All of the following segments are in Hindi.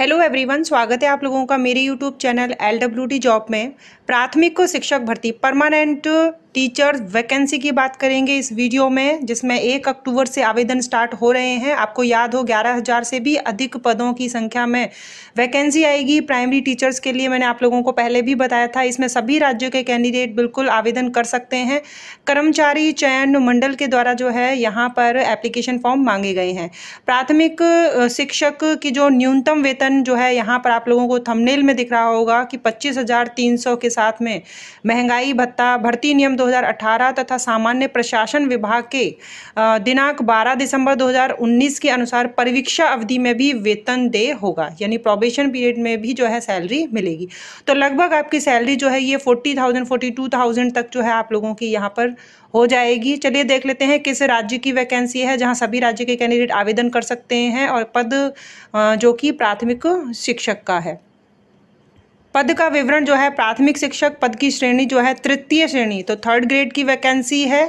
हेलो एवरीवन स्वागत है आप लोगों का मेरे यूट्यूब चैनल एल जॉब में प्राथमिक को शिक्षक भर्ती परमानेंट टीचर्स वैकेंसी की बात करेंगे इस वीडियो में जिसमें एक अक्टूबर से आवेदन स्टार्ट हो रहे हैं आपको याद हो ग्यारह हज़ार से भी अधिक पदों की संख्या में वैकेंसी आएगी प्राइमरी टीचर्स के लिए मैंने आप लोगों को पहले भी बताया था इसमें सभी राज्यों के कैंडिडेट बिल्कुल आवेदन कर सकते हैं कर्मचारी चयन मंडल के द्वारा जो है यहाँ पर एप्लीकेशन फॉर्म मांगे गए हैं प्राथमिक शिक्षक की जो न्यूनतम वेतन जो है यहाँ पर आप लोगों को थमनेल में दिख रहा होगा कि पच्चीस के साथ में महंगाई भत्ता भर्ती नियम दो 2018 तथा सामान्य प्रशासन विभाग के दिनांक 12 दिसंबर 2019 के अनुसार परीक्षा अवधि में भी वेतन दे होगा यानी प्रोबेशन पीरियड में भी जो है सैलरी मिलेगी तो लगभग आपकी सैलरी जो है ये forty thousand forty two thousand तक जो है आप लोगों की यहाँ पर हो जाएगी चलिए देख लेते हैं किस राज्य की वैकेंसी है जहाँ सभी राज्य के कैंडिडेट आवेदन कर सकते हैं और पद जो कि प्राथमिक शिक्षक का है पद का विवरण जो है प्राथमिक शिक्षक पद की श्रेणी जो है तृतीय श्रेणी तो थर्ड ग्रेड की वैकेंसी है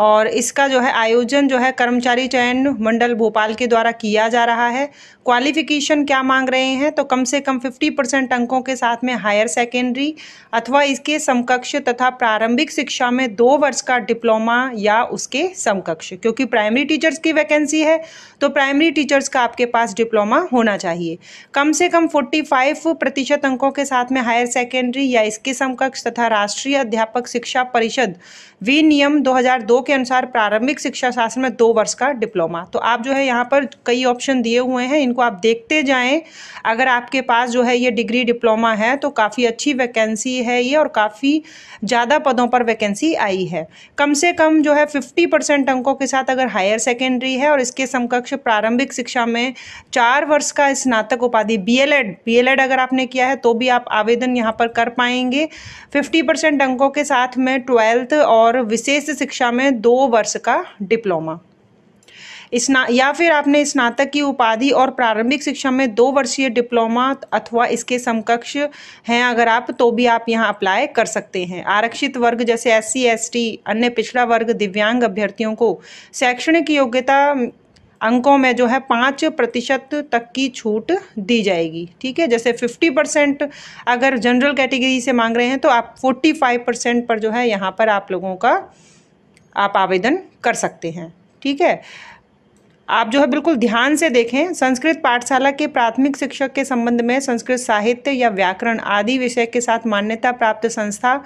और इसका जो है आयोजन जो है कर्मचारी चयन मंडल भोपाल के द्वारा किया जा रहा है क्वालिफिकेशन क्या मांग रहे हैं तो कम से कम 50 परसेंट अंकों के साथ में हायर सेकेंडरी अथवा इसके समकक्ष तथा प्रारंभिक शिक्षा में दो वर्ष का डिप्लोमा या उसके समकक्ष क्योंकि प्राइमरी टीचर्स की वैकेंसी है तो प्राइमरी टीचर्स का आपके पास डिप्लोमा होना चाहिए कम से कम फोर्टी प्रतिशत अंकों के साथ में हायर सेकेंडरी या इसके समकक्ष तथा राष्ट्रीय अध्यापक शिक्षा परिषद विनियम दो के अनुसार प्रारंभिक शिक्षा शास्त्र में दो वर्ष का डिप्लोमा तो आप जो है यहाँ पर कई ऑप्शन दिए हुए हैं इनको आप देखते जाएं अगर आपके पास जो है ये डिग्री डिप्लोमा है तो काफ़ी अच्छी वैकेंसी है ये और काफ़ी ज़्यादा पदों पर वैकेंसी आई है कम से कम जो है फिफ्टी अंकों के साथ अगर हायर सेकेंडरी है और इसके समकक्ष प्रारंभिक शिक्षा में चार वर्ष का स्नातक उपाधि बी एल अगर आपने किया है तो भी आप आवेदन यहाँ पर कर पाएंगे फिफ्टी परसेंट अंकों के साथ में ट्वेल्थ और विशेष शिक्षा में दो वर्ष का डिप्लोमा स्ना या फिर आपने स्नातक की उपाधि और प्रारंभिक शिक्षा में दो वर्षीय डिप्लोमा अथवा इसके समकक्ष हैं अगर आप तो भी आप यहां अप्लाई कर सकते हैं आरक्षित वर्ग जैसे एस सी अन्य पिछड़ा वर्ग दिव्यांग अभ्यर्थियों को शैक्षणिक योग्यता अंकों में जो है पाँच प्रतिशत तक की छूट दी जाएगी ठीक है जैसे फिफ्टी परसेंट अगर जनरल कैटेगरी से मांग रहे हैं तो आप फोर्टी फाइव परसेंट पर जो है यहाँ पर आप लोगों का आप आवेदन कर सकते हैं ठीक है आप जो है बिल्कुल ध्यान से देखें संस्कृत पाठशाला के प्राथमिक शिक्षक के संबंध में संस्कृत साहित्य या व्याकरण आदि विषय के साथ मान्यता प्राप्त संस्था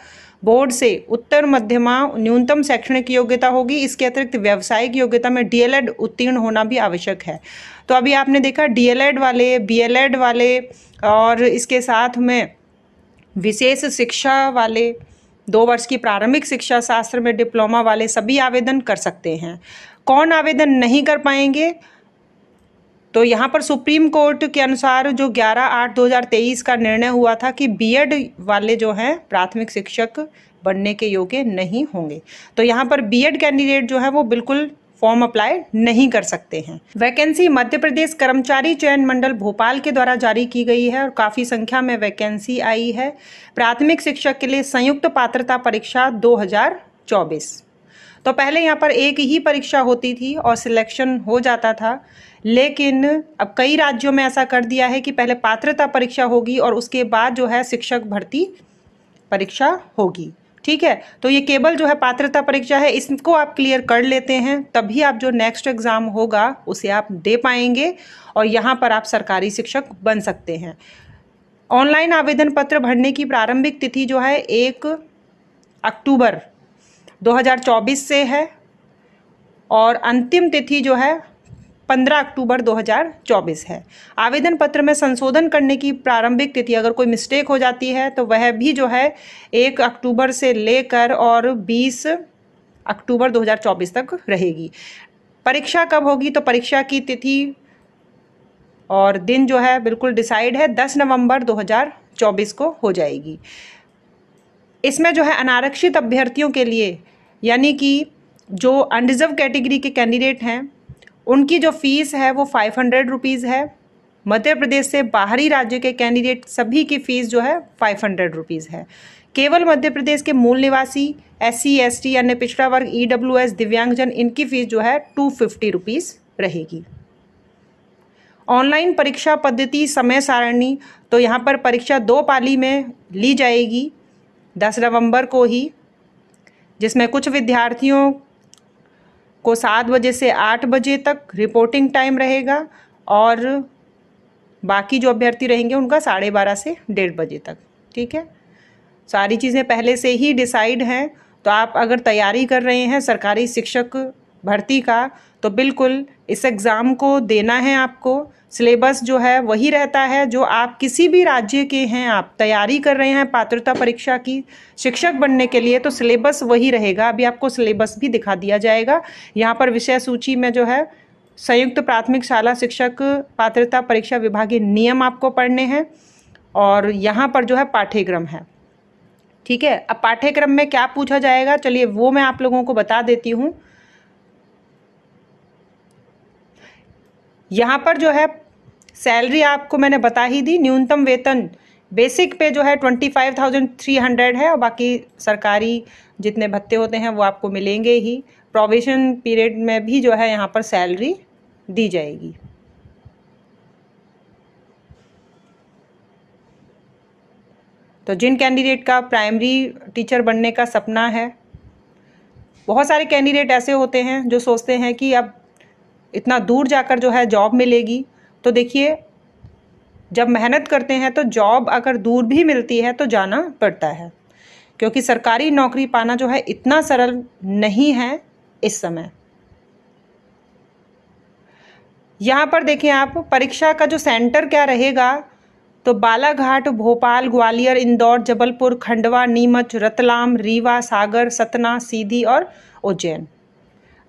बोर्ड से उत्तर मध्यमा न्यूनतम शैक्षणिक योग्यता होगी इसके अतिरिक्त व्यावसायिक योग्यता में डीएलएड उत्तीर्ण होना भी आवश्यक है तो अभी आपने देखा डीएलएड वाले बीएलएड वाले और इसके साथ में विशेष शिक्षा वाले दो वर्ष की प्रारंभिक शिक्षा शास्त्र में डिप्लोमा वाले सभी आवेदन कर सकते हैं कौन आवेदन नहीं कर पाएंगे तो यहाँ पर सुप्रीम कोर्ट के अनुसार जो 11 आठ 2023 का निर्णय हुआ था कि बीएड वाले जो हैं प्राथमिक शिक्षक बनने के योग्य नहीं होंगे तो यहाँ पर बीएड कैंडिडेट जो है वो बिल्कुल फॉर्म अप्लाई नहीं कर सकते हैं वैकेंसी मध्य प्रदेश कर्मचारी चयन मंडल भोपाल के द्वारा जारी की गई है और काफ़ी संख्या में वैकेंसी आई है प्राथमिक शिक्षक के लिए संयुक्त पात्रता परीक्षा 2024 तो पहले यहाँ पर एक ही परीक्षा होती थी और सिलेक्शन हो जाता था लेकिन अब कई राज्यों में ऐसा कर दिया है कि पहले पात्रता परीक्षा होगी और उसके बाद जो है शिक्षक भर्ती परीक्षा होगी ठीक है तो ये केवल जो है पात्रता परीक्षा है इसको आप क्लियर कर लेते हैं तभी आप जो नेक्स्ट एग्ज़ाम होगा उसे आप दे पाएंगे और यहाँ पर आप सरकारी शिक्षक बन सकते हैं ऑनलाइन आवेदन पत्र भरने की प्रारंभिक तिथि जो है एक अक्टूबर 2024 से है और अंतिम तिथि जो है 15 अक्टूबर 2024 है आवेदन पत्र में संशोधन करने की प्रारंभिक तिथि अगर कोई मिस्टेक हो जाती है तो वह भी जो है एक अक्टूबर से लेकर और बीस अक्टूबर 2024 तक रहेगी परीक्षा कब होगी तो परीक्षा की तिथि और दिन जो है बिल्कुल डिसाइड है 10 नवंबर 2024 को हो जाएगी इसमें जो है अनारक्षित अभ्यर्थियों के लिए यानी कि जो अनरिजर्व कैटेगरी के कैंडिडेट हैं उनकी जो फ़ीस है वो फाइव हंड्रेड रुपीज़ है मध्य प्रदेश से बाहरी राज्य के कैंडिडेट सभी की फ़ीस जो है फाइव हंड्रेड रुपीज़ है केवल मध्य प्रदेश के मूल निवासी एस सी एस टी अन्य पिछड़ा वर्ग ई डब्ल्यू एस दिव्यांगजन इनकी फ़ीस जो है टू फिफ्टी रुपीज़ रहेगी ऑनलाइन परीक्षा पद्धति समय सारणी तो यहाँ पर परीक्षा दो पाली में ली जाएगी दस नवंबर को ही जिसमें कुछ विद्यार्थियों को सात बजे से आठ बजे तक रिपोर्टिंग टाइम रहेगा और बाकी जो अभ्यर्थी रहेंगे उनका साढ़े बारह से डेढ़ बजे तक ठीक है सारी चीज़ें पहले से ही डिसाइड हैं तो आप अगर तैयारी कर रहे हैं सरकारी शिक्षक भर्ती का तो बिल्कुल इस एग्ज़ाम को देना है आपको सिलेबस जो है वही रहता है जो आप किसी भी राज्य के हैं आप तैयारी कर रहे हैं पात्रता परीक्षा की शिक्षक बनने के लिए तो सिलेबस वही रहेगा अभी आपको सिलेबस भी दिखा दिया जाएगा यहाँ पर विषय सूची में जो है संयुक्त प्राथमिक शाला शिक्षक पात्रता परीक्षा विभागीय नियम आपको पढ़ने हैं और यहाँ पर जो है पाठ्यक्रम है ठीक है अब पाठ्यक्रम में क्या पूछा जाएगा चलिए वो मैं आप लोगों को बता देती हूँ यहाँ पर जो है सैलरी आपको मैंने बता ही दी न्यूनतम वेतन बेसिक पे जो है twenty five thousand three hundred है और बाकी सरकारी जितने भत्ते होते हैं वो आपको मिलेंगे ही प्रोविजन पीरियड में भी जो है यहाँ पर सैलरी दी जाएगी तो जिन कैंडिडेट का प्राइमरी टीचर बनने का सपना है बहुत सारे कैंडिडेट ऐसे होते हैं जो सोचते हैं कि अब इतना दूर जाकर जो है जॉब मिलेगी तो देखिए जब मेहनत करते हैं तो जॉब अगर दूर भी मिलती है तो जाना पड़ता है क्योंकि सरकारी नौकरी पाना जो है इतना सरल नहीं है इस समय यहाँ पर देखें आप परीक्षा का जो सेंटर क्या रहेगा तो बालाघाट भोपाल ग्वालियर इंदौर जबलपुर खंडवा नीमच रतलाम रीवा सागर सतना सीधी और उज्जैन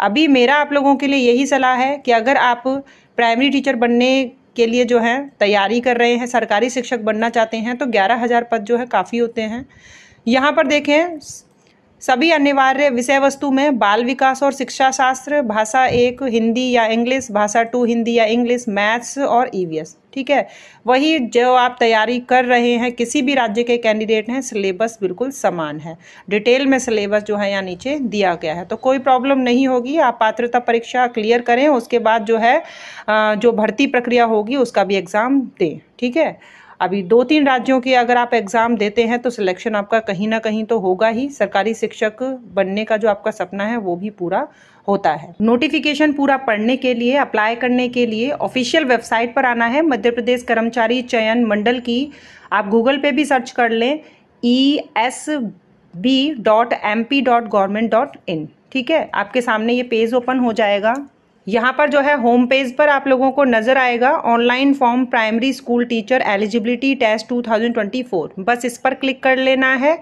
अभी मेरा आप लोगों के लिए यही सलाह है कि अगर आप प्राइमरी टीचर बनने के लिए जो है तैयारी कर रहे हैं सरकारी शिक्षक बनना चाहते हैं तो ग्यारह हज़ार पद जो है काफ़ी होते हैं यहाँ पर देखें सभी अनिवार्य विषय वस्तु में बाल विकास और शिक्षा शास्त्र भाषा एक हिंदी या इंग्लिश भाषा टू हिंदी या इंग्लिश मैथ्स और ईवीएस e ठीक है वही जो आप तैयारी कर रहे हैं किसी भी राज्य के कैंडिडेट हैं सिलेबस बिल्कुल समान है डिटेल में सिलेबस जो है यहाँ नीचे दिया गया है तो कोई प्रॉब्लम नहीं होगी आप पात्रता परीक्षा क्लियर करें उसके बाद जो है जो भर्ती प्रक्रिया होगी उसका भी एग्ज़ाम दें ठीक है अभी दो तीन राज्यों की अगर आप एग्ज़ाम देते हैं तो सिलेक्शन आपका कहीं ना कहीं तो होगा ही सरकारी शिक्षक बनने का जो आपका सपना है वो भी पूरा होता है नोटिफिकेशन पूरा पढ़ने के लिए अप्लाई करने के लिए ऑफिशियल वेबसाइट पर आना है मध्य प्रदेश कर्मचारी चयन मंडल की आप गूगल पे भी सर्च कर लें E S B dot M P dot government dot in ठीक है आपके सामने ये पेज ओपन हो जाएगा यहाँ पर जो है होम पेज पर आप लोगों को नजर आएगा online form primary school teacher eligibility test 2024 बस इस पर क्लिक कर लेना है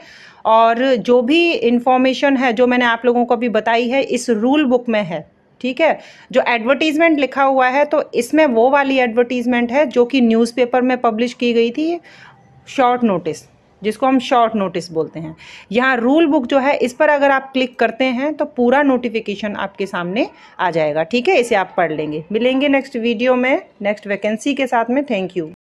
और जो भी इन्फॉर्मेशन है जो मैंने आप लोगों को अभी बताई है इस रूल बुक में है ठीक है जो एडवर्टीजमेंट लिखा हुआ है तो इसमें वो वाली एडवर्टीजमेंट है जो कि न्यूज़पेपर में पब्लिश की गई थी शॉर्ट नोटिस जिसको हम शॉर्ट नोटिस बोलते हैं यहाँ रूल बुक जो है इस पर अगर आप क्लिक करते हैं तो पूरा नोटिफिकेशन आपके सामने आ जाएगा ठीक है इसे आप पढ़ लेंगे मिलेंगे नेक्स्ट वीडियो में नेक्स्ट वैकेंसी के साथ में थैंक यू